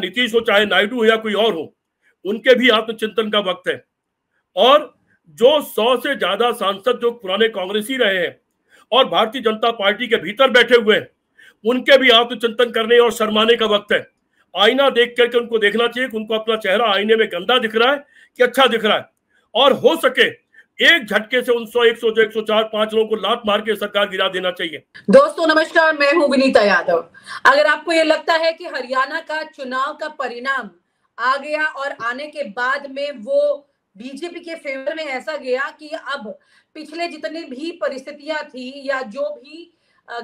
नीतीश हो चाहे नायडू हो या कोई और हो उनके भी आत्मचिंतन का वक्त है और जो सौ से ज्यादा सांसद जो पुराने कांग्रेसी रहे हैं और भारतीय जनता पार्टी के भीतर बैठे हुए हैं उनके भी आत्मचिंतन करने और शर्माने का वक्त है आईना देख करके उनको देखना चाहिए उनको अपना चेहरा आईने में गंदा दिख रहा है कि अच्छा दिख रहा है और हो सके एक झटके से उन सौ एक सौ एक सौ चार पांच लोगों को लात मार के सरकार गिरा देना चाहिए दोस्तों नमस्कार मैं हूं विनीता यादव अगर आपको ये लगता है कि हरियाणा का चुनाव का परिणाम आ गया और आने के बाद में वो बीजेपी के फेवर में ऐसा गया कि अब पिछले जितने भी परिस्थितियां थी या जो भी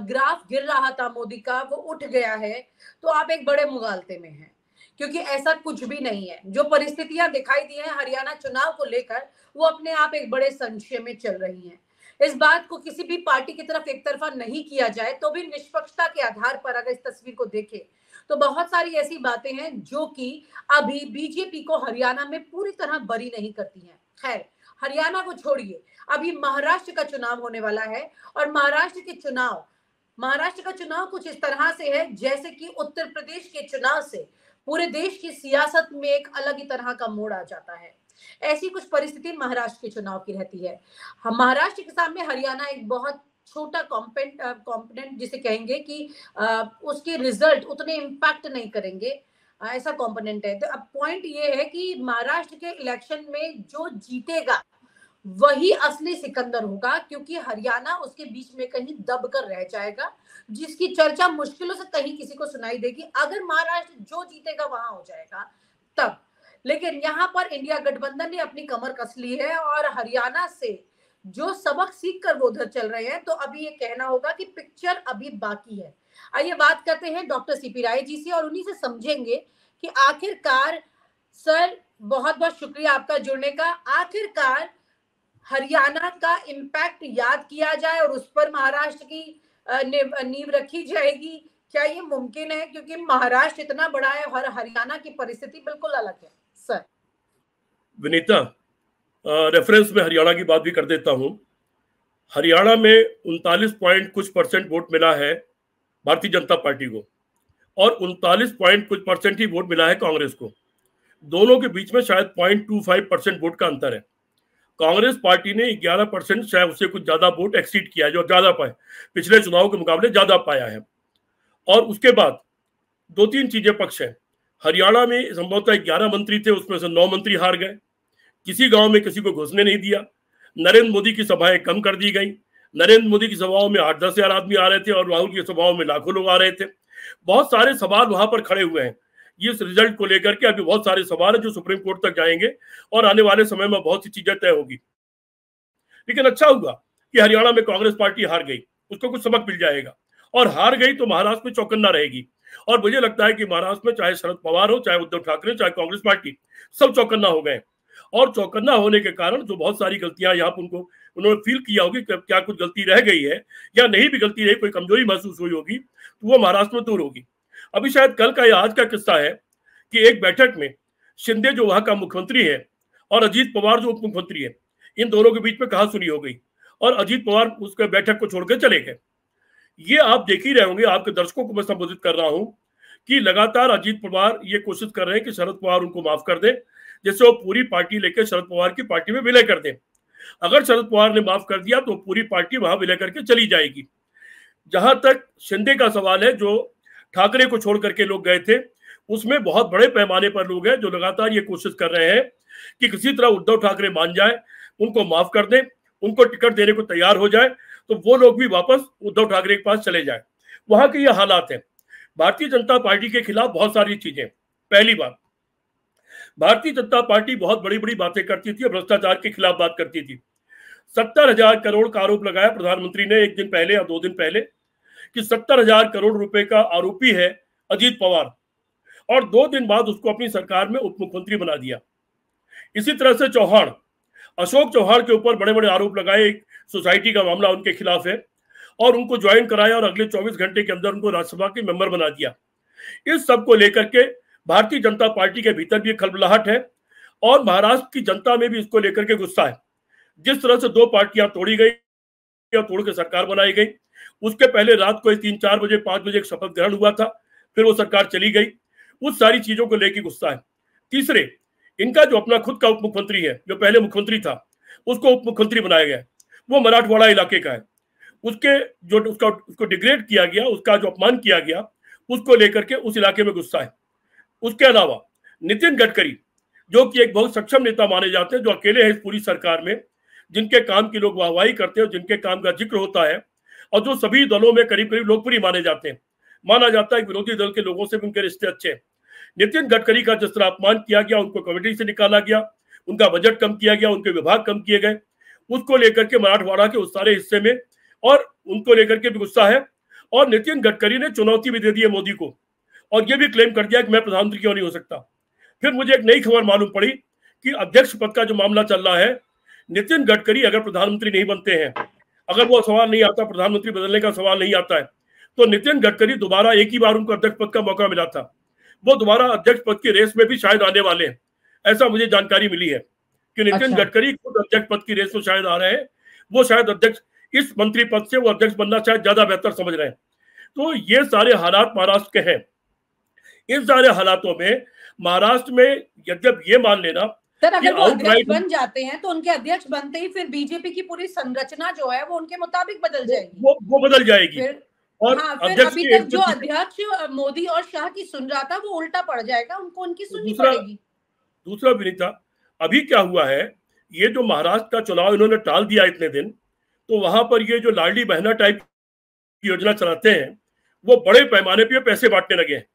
ग्राफ गिर रहा था मोदी का वो उठ गया है तो आप एक बड़े मुगालते में हैं क्योंकि ऐसा कुछ भी नहीं है जो परिस्थितियां दिखाई दी हैं हरियाणा चुनाव को लेकर वो अपने आप एक बड़े संशय में चल रही हैं इस बात को किसी भी पार्टी की तरफ एक तरफा नहीं किया जाए तो भी निष्पक्षता के आधार पर अगर इस तस्वीर को देखें तो बहुत सारी ऐसी बातें हैं जो कि अभी बीजेपी को हरियाणा में पूरी तरह बरी नहीं करती हैं खैर हरियाणा को छोड़िए अभी महाराष्ट्र का चुनाव होने वाला है और महाराष्ट्र के चुनाव महाराष्ट्र का चुनाव कुछ इस तरह से है जैसे कि उत्तर प्रदेश के चुनाव से पूरे देश की सियासत में एक अलग ही तरह का मोड़ आ जाता है ऐसी कुछ परिस्थिति महाराष्ट्र के चुनाव की रहती है महाराष्ट्र के सामने हरियाणा एक बहुत छोटा कॉम्पेंट कॉम्पोनेंट जिसे कहेंगे कि आ, उसके रिजल्ट उतने इम्पैक्ट नहीं करेंगे ऐसा कॉम्पोनेंट है तो अब पॉइंट ये है कि महाराष्ट्र के इलेक्शन में जो जीतेगा वही असली सिकंदर होगा क्योंकि हरियाणा उसके बीच में कहीं दब कर रह जाएगा जिसकी चर्चा मुश्किलों से कहीं किसी को सुनाई देगी अगर महाराष्ट्र जो जीतेगा वहां हो जाएगा तब लेकिन यहाँ पर इंडिया गठबंधन ने अपनी कमर कस ली है और हरियाणा से जो सबक सीख कर वो उधर चल रहे हैं तो अभी ये कहना होगा कि पिक्चर अभी बाकी है आइए बात करते हैं डॉक्टर सीपी राय जी से और उन्हीं से समझेंगे कि आखिरकार सर बहुत बहुत शुक्रिया आपका जुड़ने का आखिरकार हरियाणा का इम्पैक्ट याद किया जाए और उस पर महाराष्ट्र की नींव रखी जाएगी क्या ये मुमकिन है क्योंकि महाराष्ट्र इतना बड़ा है और हरियाणा की परिस्थिति बिल्कुल अलग है सर विनीता रेफरेंस में हरियाणा की बात भी कर देता हूँ हरियाणा में उनतालीस पॉइंट कुछ परसेंट वोट मिला है भारतीय जनता पार्टी को और उनतालीस पॉइंट कुछ परसेंट ही वोट मिला है कांग्रेस को दोनों के बीच में शायद point two five percent vote का अंतर है कांग्रेस पार्टी ने 11 परसेंट शायद उससे कुछ ज्यादा वोट एक्सीड किया जो ज्यादा पाए पिछले चुनाव के मुकाबले ज्यादा पाया है और उसके बाद दो तीन चीजें पक्ष हैं हरियाणा में संभवतः ग्यारह मंत्री थे उसमें से नौ मंत्री हार गए किसी गांव में किसी को घुसने नहीं दिया नरेंद्र मोदी की सभाएं कम कर दी गई नरेंद्र मोदी की सभाओं में आठ दस हजार आदमी आ रहे थे और राहुल की सभाओं में लाखों लोग आ रहे थे बहुत सारे सवाल वहां पर खड़े हुए हैं ये इस रिजल्ट को लेकर के अभी बहुत सारे सवाल है जो सुप्रीम कोर्ट तक जाएंगे और आने वाले समय में बहुत सी चीजें तय होगी लेकिन अच्छा हुआ कि हरियाणा में कांग्रेस पार्टी हार गई उसको कुछ सबक मिल जाएगा और हार गई तो महाराष्ट्र में चौकन्ना रहेगी और मुझे लगता है कि महाराष्ट्र में चाहे शरद पवार हो चाहे उद्धव ठाकरे चाहे कांग्रेस पार्टी सब चौकन्ना हो गए और चौकन्ना होने के कारण जो बहुत सारी गलतियां यहाँ पर उनको उन्होंने फील किया होगी क्या कुछ गलती रह गई है या नहीं भी गलती रही कोई कमजोरी महसूस हुई होगी तो वो महाराष्ट्र में दूर होगी अभी शायद कल का या आज का किस्सा है कि एक बैठक में शिंदे जो वहां का मुख्यमंत्री है और अजीत पवार जो उप मुख्यमंत्री है इन दोनों के बीच में कहा सुनी हो गई और अजीत पवार उसके बैठक को छोड़कर चले गए ये आप देख ही रहे होंगे आपके दर्शकों को मैं संबोधित कर रहा हूं कि लगातार अजीत पवार ये कोशिश कर रहे हैं कि शरद पवार उनको माफ कर दें जैसे वो पूरी पार्टी लेकर शरद पवार की पार्टी में विलय कर दें अगर शरद पवार ने माफ कर दिया तो पूरी पार्टी वहां विलय करके चली जाएगी जहां तक शिंदे का सवाल है जो ठाकरे को छोड़ करके लोग गए थे उसमें बहुत बड़े पैमाने पर लोग हैं जो लगातार ये कोशिश कर रहे हैं कि किसी तरह उद्धव ठाकरे मान जाए उनको माफ कर दें उनको टिकट देने को तैयार हो जाए तो वो लोग भी वापस उद्धव ठाकरे के पास चले जाए वहां के ये हालात हैं भारतीय जनता पार्टी के खिलाफ बहुत सारी चीजें पहली बात भारतीय जनता पार्टी बहुत बड़ी बड़ी बातें करती थी और भ्रष्टाचार के खिलाफ बात करती थी सत्तर हजार करोड़ का आरोप लगाया प्रधानमंत्री ने एक दिन पहले या दो दिन पहले कि सत्तर हजार करोड़ रुपए का आरोपी है अजीत पवार और दो दिन बाद उसको अपनी सरकार में उप मुख्यमंत्री बना दिया इसी तरह से चौहान अशोक चौहान के ऊपर बड़े बड़े आरोप लगाए एक सोसाइटी का मामला उनके खिलाफ है और उनको ज्वाइन कराया और अगले 24 घंटे के अंदर उनको राज्यसभा के मेंबर बना दिया इस सब को लेकर के भारतीय जनता पार्टी के भीतर भी खलबलाहट है और महाराष्ट्र की जनता में भी इसको लेकर के गुस्सा है जिस तरह से दो पार्टियां तोड़ी गई या तोड़ के सरकार बनाई गई उसके पहले रात को तीन चार बजे पांच बजे एक शपथ ग्रहण हुआ था फिर वो सरकार चली गई उस सारी चीजों को लेकर गुस्सा है तीसरे इनका जो अपना खुद का उप मुख्यमंत्री है जो पहले मुख्यमंत्री था उसको उप मुख्यमंत्री बनाया गया वो मराठवाड़ा इलाके का है उसके जो उसका उसको डिग्रेड किया गया उसका जो अपमान किया गया उसको लेकर के उस इलाके में गुस्सा है उसके अलावा नितिन गडकरी जो कि एक बहुत सक्षम नेता माने जाते हैं जो अकेले हैं इस पूरी सरकार में जिनके काम की लोग वाहवाही करते हैं जिनके काम का जिक्र होता है और जो सभी दलों में करीब करीब लोकप्रिय माने जाते हैं माना जाता है कि विरोधी दल के लोगों से भी उनके रिश्ते अच्छे हैं नितिन गडकरी का जिस तरह अपमान किया गया उनको कमेटी से निकाला गया उनका बजट कम किया गया उनके विभाग कम किए गए उसको लेकर के मराठवाड़ा के उस सारे हिस्से में और उनको लेकर के भी गुस्सा है और नितिन गडकरी ने चुनौती भी दे दी है मोदी को और यह भी क्लेम कर दिया कि मैं प्रधानमंत्री क्यों नहीं हो सकता फिर मुझे एक नई खबर मालूम पड़ी कि अध्यक्ष पद का जो मामला चल रहा है नितिन गडकरी अगर प्रधानमंत्री नहीं बनते हैं अगर वो सवाल नहीं आता प्रधानमंत्री बदलने का सवाल नहीं आता है तो नितिन गडकरी दोबारा एक ही बार उनको अध्यक्ष पद का मौका मिला था वो दोबारा अध्यक्ष पद की रेस में भी शायद आने वाले हैं ऐसा मुझे जानकारी मिली है कि नितिन अच्छा। गडकरी खुद अध्यक्ष पद की रेस में शायद आ रहे हैं वो शायद अध्यक्ष इस मंत्री पद से वो अध्यक्ष बनना शायद ज्यादा बेहतर समझ रहे हैं तो ये सारे हालात महाराष्ट्र के हैं इन सारे हालातों में महाराष्ट्र में जब ये मान लेना सर अगर वो अध्यक्ष बन जाते हैं तो उनके अध्यक्ष बनते ही फिर बीजेपी की पूरी संरचना जो है वो उनके मुताबिक बदल जाएगी वो वो बदल जाएगी फिर, और हाँ, फिर अभी तक जो अध्यक्ष मोदी और शाह की सुन रहा था वो उल्टा पड़ जाएगा उनको उनकी तो सुननी पड़ेगी दूसरा विनीता अभी क्या हुआ है ये जो महाराष्ट्र का चुनाव इन्होंने टाल दिया इतने दिन तो वहां पर ये जो लाडली बहना टाइप की योजना चलाते हैं वो बड़े पैमाने पे पैसे बांटने लगे हैं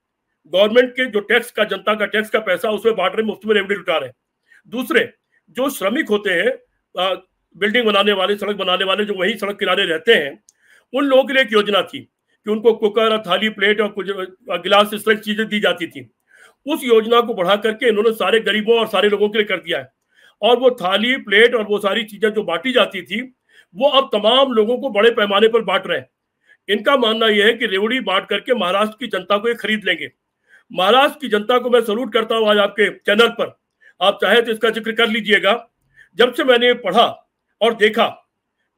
गवर्नमेंट के जो टैक्स का जनता का टैक्स का पैसा उसमें बांट रहे मुफ्त में रेमडी लुटा रहे हैं दूसरे जो श्रमिक होते हैं बिल्डिंग बनाने वाले सड़क बनाने वाले जो वही सड़क किनारे रहते हैं उन लोगों के लिए एक योजना थी कि उनको कुकर और थाली प्लेट और कुछ गिलास इस तरह चीजें दी जाती थी उस योजना को बढ़ा करके इन्होंने सारे गरीबों और सारे लोगों के लिए कर दिया है और वो थाली प्लेट और वो सारी चीजें जो बांटी जाती थी वो अब तमाम लोगों को बड़े पैमाने पर बांट रहे हैं इनका मानना यह है कि रेवड़ी बांट करके महाराष्ट्र की जनता को ये खरीद लेंगे महाराष्ट्र की जनता को मैं सलूट करता हूँ आज आपके चैनल पर आप चाहे तो इसका जिक्र कर लीजिएगा जब से मैंने पढ़ा और देखा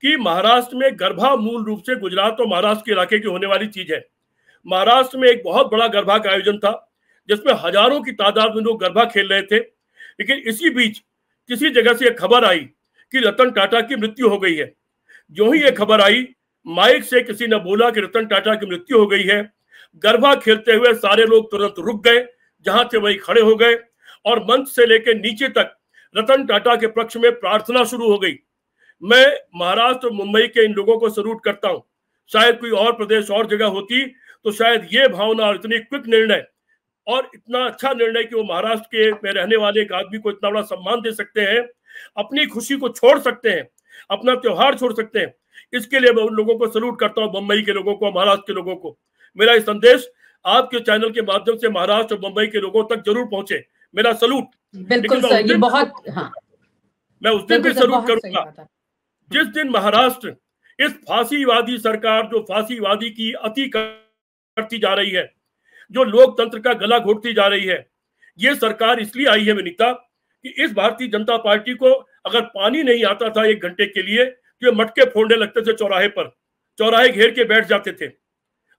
कि महाराष्ट्र में गरभा मूल रूप से गुजरात और महाराष्ट्र के इलाके की होने वाली चीज है महाराष्ट्र में एक बहुत बड़ा गरबा का आयोजन था जिसमें हजारों की तादाद में लोग गरबा खेल रहे थे लेकिन इसी बीच किसी जगह से यह खबर आई कि रतन टाटा की मृत्यु हो गई है जो ही यह खबर आई माइक से किसी ने बोला कि रतन टाटा की मृत्यु हो गई है गरबा खेलते हुए सारे लोग तुरंत रुक गए जहां थे वही खड़े हो गए और मंच से लेकर नीचे तक रतन टाटा के पक्ष में प्रार्थना शुरू हो गई मैं महाराष्ट्र और मुंबई के इन लोगों को सलूट करता हूं शायद कोई और प्रदेश और जगह होती तो शायद ये भावना और इतनी क्विक निर्णय और इतना अच्छा निर्णय कि वो महाराष्ट्र के में रहने वाले एक आदमी को इतना बड़ा सम्मान दे सकते हैं अपनी खुशी को छोड़ सकते हैं अपना त्योहार छोड़ सकते हैं इसके लिए मैं उन लोगों को सलूट करता हूँ मुंबई के लोगों को महाराष्ट्र के लोगों को मेरा ये संदेश आपके चैनल के माध्यम से महाराष्ट्र और मुंबई के लोगों तक जरूर पहुंचे मेरा सलूट बिल्कुल सर ये बहुत हाँ मैं उस दिन भी सलूट करूंगा जिस दिन महाराष्ट्र इस फांसीवादी सरकार जो फांसीवादी की अति करती जा रही है जो लोकतंत्र का गला घोटती जा रही है ये सरकार इसलिए आई है विनीता कि इस भारतीय जनता पार्टी को अगर पानी नहीं आता था एक घंटे के लिए तो ये मटके फोड़ने लगते थे चौराहे पर चौराहे घेर के बैठ जाते थे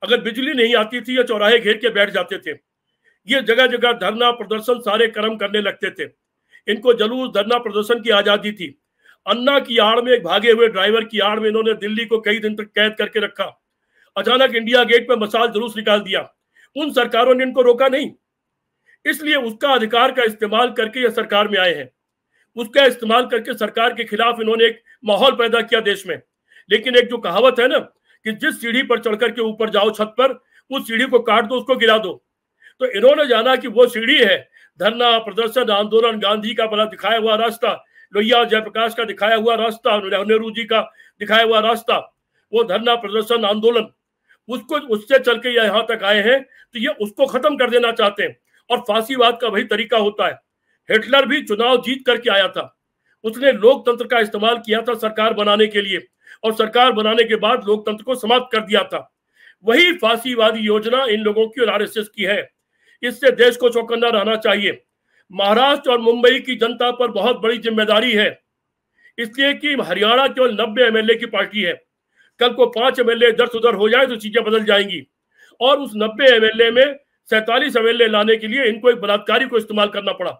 अगर बिजली नहीं आती थी या चौराहे घेर के बैठ जाते थे ये जगह जगह धरना प्रदर्शन सारे कर्म करने लगते थे इनको जलूस धरना प्रदर्शन की आजादी थी अन्ना की आड़ में एक भागे हुए ड्राइवर की आड़ में इन्होंने दिल्ली को कई दिन तक कैद करके रखा अचानक इंडिया गेट पर मसाल जुलूस निकाल दिया उन सरकारों ने इनको रोका नहीं इसलिए उसका अधिकार का इस्तेमाल करके ये सरकार में आए हैं उसका इस्तेमाल करके सरकार के खिलाफ इन्होंने एक माहौल पैदा किया देश में लेकिन एक जो कहावत है ना कि जिस सीढ़ी पर चढ़कर के ऊपर जाओ छत पर उस सीढ़ी को काट दो उसको गिरा दो तो इन्होंने जाना कि वो सीढ़ी है धरना प्रदर्शन आंदोलन गांधी का बड़ा दिखाया हुआ रास्ता लोहिया जयप्रकाश का दिखाया हुआ रास्ता नेहरू जी का दिखाया हुआ रास्ता वो धरना प्रदर्शन आंदोलन उसको उससे चल के यहाँ तक आए हैं तो ये उसको खत्म कर देना चाहते हैं और फांसीवाद का वही तरीका होता है हिटलर भी चुनाव जीत करके आया था उसने लोकतंत्र का इस्तेमाल किया था सरकार बनाने के लिए और सरकार बनाने के बाद लोकतंत्र को समाप्त कर दिया था वही फांसीवादी योजना इन लोगों की और आरएसएस की है इससे देश को चौकंदा रहना चाहिए महाराष्ट्र और मुंबई की जनता पर बहुत बड़ी जिम्मेदारी है इसलिए कि हरियाणा केवल नब्बे एमएलए की पार्टी है कल को पांच एमएलए दर्द उधर हो जाए तो चीजें बदल जाएंगी और उस नब्बे एमएलए में सैतालीस एमएलए लाने के लिए इनको एक बलात्कारी को इस्तेमाल करना पड़ा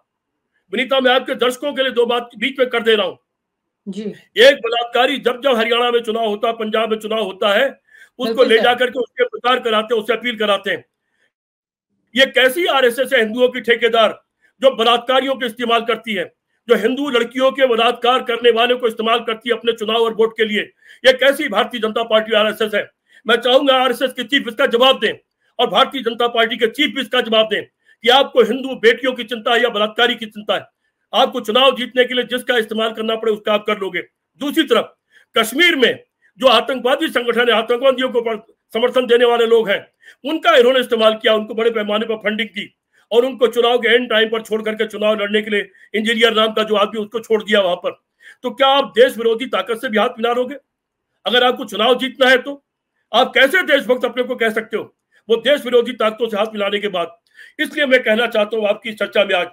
विनीता मैं आपके दर्शकों के लिए दो बात बीच में कर दे रहा हूं जी। एक बलात्कारी जब जब हरियाणा में चुनाव होता है पंजाब में चुनाव होता है उसको ले जाकर के उसके प्रचार कराते हैं उससे अपील कराते हैं ये कैसी आरएसएस है हिंदुओं की ठेकेदार जो बलात्कारियों के इस्तेमाल करती है जो हिंदू लड़कियों के बलात्कार करने वाले को इस्तेमाल करती है अपने चुनाव और वोट के लिए ये कैसी भारतीय जनता पार्टी आरएसएस है मैं चाहूंगा आरएसएस के चीफ इसका जवाब दें और भारतीय जनता पार्टी के चीफ इसका जवाब दें कि आपको हिंदू बेटियों की चिंता है या बलात्कारी की चिंता है आपको चुनाव जीतने के लिए जिसका इस्तेमाल करना पड़े उसका आप कर लोगे दूसरी तरफ कश्मीर में जो आतंकवादी संगठन है आतंकवादियों को समर्थन देने वाले लोग हैं उनका इन्होंने इस्तेमाल किया उनको बड़े पैमाने पर फंडिंग की और उनको चुनाव के एंड टाइम पर छोड़ करके चुनाव लड़ने के लिए इंजीनियर नाम का जो आदमी उसको छोड़ दिया वहां पर तो क्या आप देश विरोधी ताकत से भी हाथ मिला लोगे अगर आपको चुनाव जीतना है तो आप कैसे देशभक्त अपने को कह सकते हो वो देश विरोधी ताकतों से हाथ मिलाने के बाद इसलिए मैं कहना चाहता हूं आपकी चर्चा में आज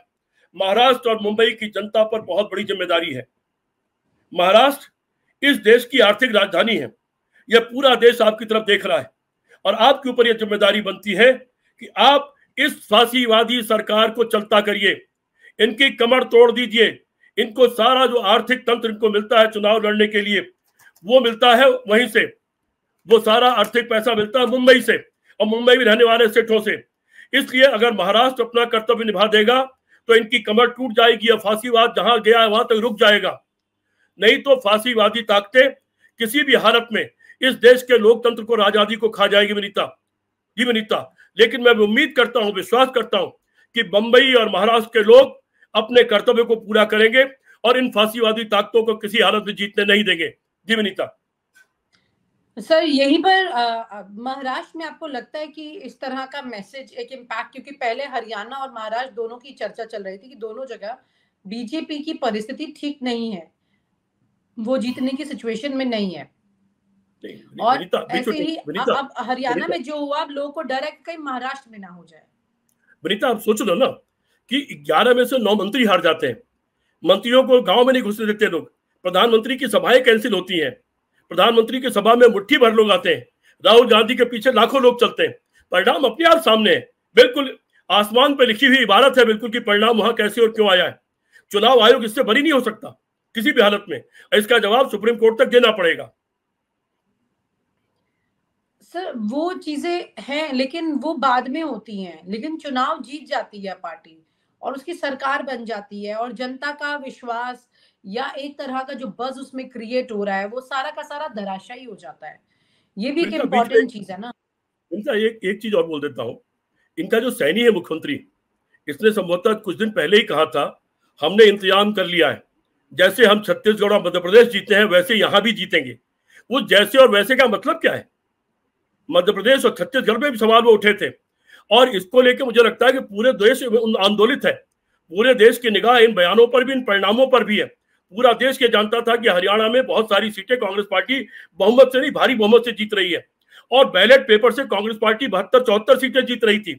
महाराष्ट्र और मुंबई की जनता पर बहुत बड़ी जिम्मेदारी है महाराष्ट्र इस देश की आर्थिक राजधानी है यह पूरा देश आपकी तरफ देख रहा है और आपके ऊपर यह जिम्मेदारी बनती है कि आप इस फांसीवादी सरकार को चलता करिए इनकी कमर तोड़ दीजिए इनको सारा जो आर्थिक तंत्र इनको मिलता है चुनाव लड़ने के लिए वो मिलता है वहीं से वो सारा आर्थिक पैसा मिलता है मुंबई से और मुंबई में रहने वाले सेठों से इसलिए अगर महाराष्ट्र अपना कर्तव्य निभा देगा तो इनकी कमर टूट जाएगी या फांसीवाद जहां गया है वहां तक रुक जाएगा नहीं तो फांसीवादी ताकतें किसी भी हालत में इस देश के लोकतंत्र को आजादी को खा जाएगी विनीता जी विनीता लेकिन मैं उम्मीद करता हूं विश्वास करता हूं कि बंबई और महाराष्ट्र के लोग अपने कर्तव्य को पूरा करेंगे और इन फांसीवादी ताकतों को किसी हालत में जीतने नहीं देंगे जी विनीता सर यहीं पर महाराष्ट्र में आपको लगता है कि इस तरह का मैसेज एक इम्पैक्ट क्योंकि पहले हरियाणा और महाराष्ट्र दोनों की चर्चा चल रही थी कि दोनों जगह बीजेपी की परिस्थिति ठीक नहीं है वो जीतने की सिचुएशन में नहीं है और ऐसे ही अब, अब हरियाणा में जो हुआ अब लोगों को डर है कि कहीं महाराष्ट्र में ना हो जाए बनीता आप सोच लो ना कि ग्यारह में से नौ मंत्री हार जाते हैं मंत्रियों को गांव में नहीं घुसने देते लोग प्रधानमंत्री की सभाएं कैंसिल होती हैं प्रधानमंत्री की सभा में मुट्ठी भर लोग आते हैं राहुल गांधी के पीछे लाखों लोग चलते हैं परिणाम अपने आप सामने है बिल्कुल आसमान पर लिखी हुई इबारत है बिल्कुल कि परिणाम वहां कैसे और क्यों आया है चुनाव आयोग इससे बरी नहीं हो सकता किसी भी हालत में इसका जवाब सुप्रीम कोर्ट तक देना पड़ेगा सर वो चीजें हैं लेकिन वो बाद में होती हैं लेकिन चुनाव जीत जाती है पार्टी और उसकी सरकार बन जाती है और जनता का विश्वास या एक तरह का जो बज उसमें क्रिएट हो रहा है वो सारा का सारा धराशायी हो जाता है ये भी एक इम्पोर्टेंट चीज है ना इनका एक एक चीज और बोल देता हूँ इनका जो सैनी है मुख्यमंत्री इसने संभवतः कुछ दिन पहले ही कहा था हमने इंतजाम कर लिया है जैसे हम छत्तीसगढ़ और मध्य प्रदेश जीते हैं वैसे यहाँ भी जीतेंगे वो जैसे और वैसे का मतलब क्या है मध्य प्रदेश और छत्तीसगढ़ में भी सवाल वो उठे थे और इसको लेकर मुझे लगता है कि पूरे देश आंदोलित है पूरे देश की निगाह इन बयानों पर भी इन परिणामों पर भी है पूरा देश ये जानता था कि हरियाणा में बहुत सारी सीटें कांग्रेस पार्टी बहुमत से नहीं भारी बहुमत से जीत रही है और बैलेट पेपर से कांग्रेस पार्टी बहत्तर चौहत्तर सीटें जीत रही थी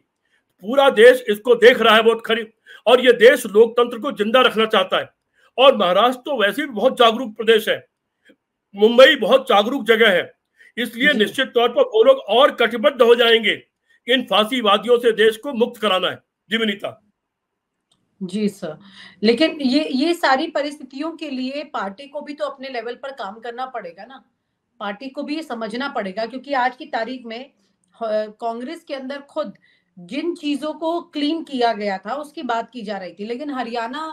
पूरा देश इसको देख रहा है बहुत खरी और ये देश लोकतंत्र को जिंदा रखना चाहता है और महाराष्ट्र तो वैसे भी बहुत जागरूक प्रदेश है मुंबई बहुत जागरूक जगह है इसलिए निश्चित तौर पर वो लोग और कटिबद्ध हो जाएंगे इन फांसीवादियों से देश को मुक्त कराना है जी विनीता जी सर लेकिन ये ये सारी परिस्थितियों के लिए पार्टी को भी तो अपने लेवल पर काम करना पड़ेगा ना पार्टी को भी ये समझना पड़ेगा क्योंकि आज की तारीख में कांग्रेस के अंदर खुद जिन चीजों को क्लीन किया गया था उसकी बात की जा रही थी लेकिन हरियाणा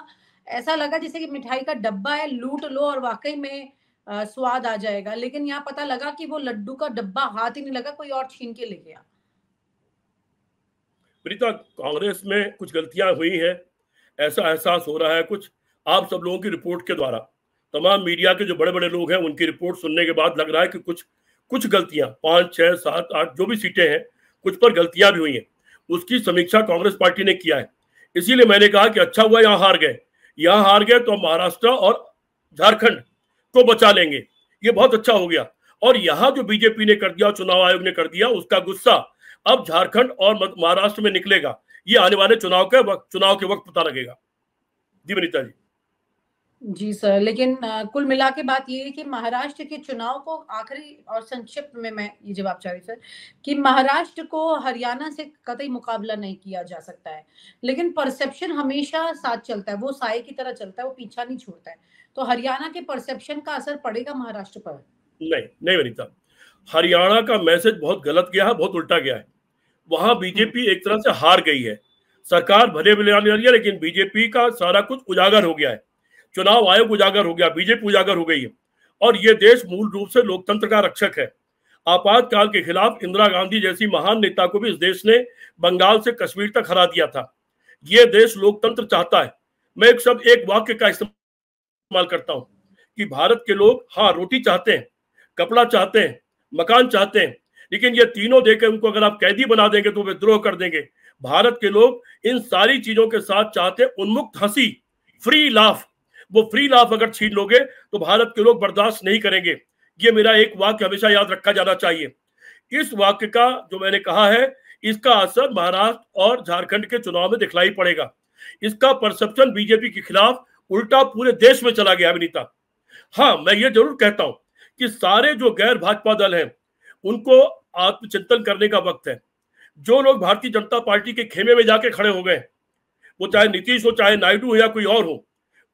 ऐसा लगा जैसे कि मिठाई का डब्बा है लूट लो और वाकई में स्वाद आ जाएगा लेकिन यहाँ पता लगा कि वो लड्डू का डब्बा हाथ ही नहीं लगा कोई और छीन के ले गया प्रीता कांग्रेस में कुछ गलतियां हुई हैं ऐसा एहसास हो रहा है कुछ आप सब लोगों की रिपोर्ट के द्वारा तमाम मीडिया के जो बड़े बड़े लोग हैं उनकी रिपोर्ट सुनने के बाद लग रहा है कि कुछ कुछ गलतियां पांच छह सात आठ जो भी सीटें हैं कुछ पर गलतियां भी हुई हैं उसकी समीक्षा कांग्रेस पार्टी ने किया है इसीलिए मैंने कहा कि अच्छा हुआ यहाँ हार गए यहाँ हार गए तो महाराष्ट्र और झारखंड को बचा लेंगे ये बहुत अच्छा हो गया और यहाँ जो बीजेपी ने कर दिया चुनाव आयोग ने कर दिया उसका गुस्सा अब झारखंड और महाराष्ट्र में निकलेगा ये आने वाले चुनाव के वक्त चुनाव के वक्त पता लगेगा जी वनीता जी जी सर लेकिन कुल मिला के बात ये है कि महाराष्ट्र के चुनाव को आखिरी और संक्षिप्त में मैं ये जवाब चाह रही सर कि महाराष्ट्र को हरियाणा से कतई मुकाबला नहीं किया जा सकता है लेकिन परसेप्शन हमेशा साथ चलता है वो साय की तरह चलता है वो पीछा नहीं छोड़ता है तो हरियाणा के परसेप्शन का असर पड़ेगा महाराष्ट्र पर नहीं नहीं वनीता हरियाणा का मैसेज बहुत गलत गया है बहुत उल्टा गया है वहां बीजेपी हम्म। एक तरह से हार गई है सरकार भले भले आने वाली है लेकिन बीजेपी का सारा कुछ उजागर हो गया है चुनाव आयोग उजागर हो गया बीजेपी उजागर हो गई है और ये देश मूल रूप से लोकतंत्र का रक्षक है आपातकाल के खिलाफ इंदिरा गांधी जैसी महान नेता को भी इस देश ने बंगाल से कश्मीर तक हरा दिया था ये देश लोकतंत्र चाहता है मैं एक सब एक वाक्य का इस्तेमाल इस्तेमाल करता हूं कि भारत के लोग हाँ रोटी चाहते हैं कपड़ा चाहते हैं मकान चाहते हैं लेकिन ये तीनों देकर उनको अगर आप कैदी बना देंगे तो विद्रोह कर देंगे भारत के लोग इन सारी चीजों के साथ चाहते उन्मुक्त हंसी फ्री लाफ वो फ्री लाफ अगर छीन लोगे तो भारत के लोग बर्दाश्त नहीं करेंगे ये मेरा एक वाक्य हमेशा याद रखा जाना चाहिए इस वाक्य का जो मैंने कहा है इसका असर महाराष्ट्र और झारखंड के चुनाव में दिखलाई पड़ेगा इसका परसेप्शन बीजेपी के खिलाफ उल्टा पूरे देश में चला गया अभिनेता हाँ मैं ये जरूर कहता हूं कि सारे जो गैर भाजपा दल हैं उनको आत्मचिंतन करने का वक्त है जो लोग भारतीय जनता पार्टी के खेमे में जाके खड़े हो गए वो चाहे नीतीश हो चाहे नायडू हो या कोई और हो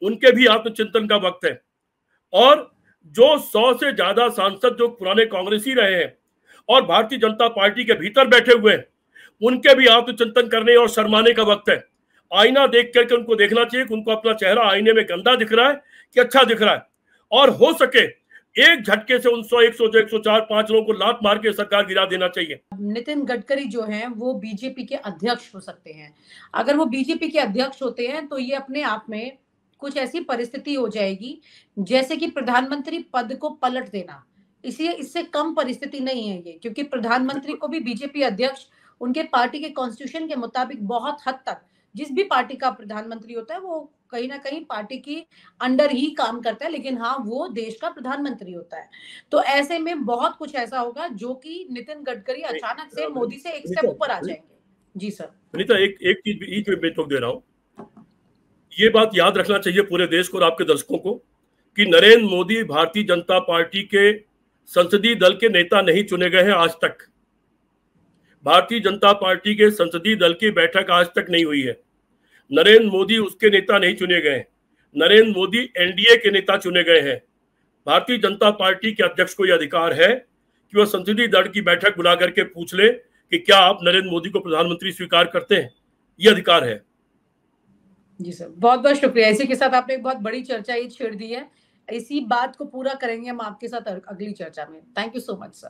उनके भी आत्मचिंतन का वक्त है और जो सौ से ज्यादा सांसद जो पुराने कांग्रेसी रहे हैं और भारतीय जनता पार्टी के भीतर बैठे हुए हैं उनके भी आत्मचिंतन करने और शर्माने का वक्त है आईना देख करके उनको देखना चाहिए कि उनको अपना चेहरा आईने में गंदा दिख रहा है कि अच्छा दिख रहा है और हो सके एक झटके से उन सौ एक सौ एक सौ चार पांच लोगों को लात मार के सरकार गिरा देना चाहिए नितिन गडकरी जो हैं वो बीजेपी के अध्यक्ष हो सकते हैं अगर वो बीजेपी के अध्यक्ष होते हैं तो ये अपने आप में कुछ ऐसी परिस्थिति हो जाएगी जैसे कि प्रधानमंत्री पद को पलट देना इसलिए इससे कम परिस्थिति नहीं है ये क्योंकि प्रधानमंत्री को भी बीजेपी अध्यक्ष उनके पार्टी के कॉन्स्टिट्यूशन के मुताबिक बहुत हद तक जिस भी पार्टी का प्रधानमंत्री होता है वो कहीं ना कहीं पार्टी की अंडर ही काम करता है लेकिन हाँ वो देश का प्रधानमंत्री होता है तो ऐसे में बहुत कुछ ऐसा होगा जो कि नितिन गडकरी अचानक से मोदी से एक स्टेप ऊपर आ जाएंगे जी सर सुनीता एक एक चीज बीच में दे रहा हूँ ये बात याद रखना चाहिए पूरे देश को और आपके दर्शकों को कि नरेंद्र मोदी भारतीय जनता पार्टी के संसदीय दल के नेता नहीं चुने गए हैं आज तक भारतीय जनता पार्टी के संसदीय दल की बैठक आज तक नहीं हुई है नरेंद्र मोदी उसके नेता नहीं चुने गए नरेंद्र मोदी एनडीए के नेता चुने गए हैं भारतीय जनता पार्टी के अध्यक्ष को यह अधिकार है कि वह संसदीय दल की बैठक बुला करके पूछ ले कि क्या आप नरेंद्र मोदी को प्रधानमंत्री स्वीकार करते हैं यह अधिकार है जी सर बहुत बहुत शुक्रिया इसी के साथ आपने एक बहुत बड़ी चर्चा ये छेड़ दी है इसी बात को पूरा करेंगे हम आपके साथ अगली चर्चा में thank you so much sir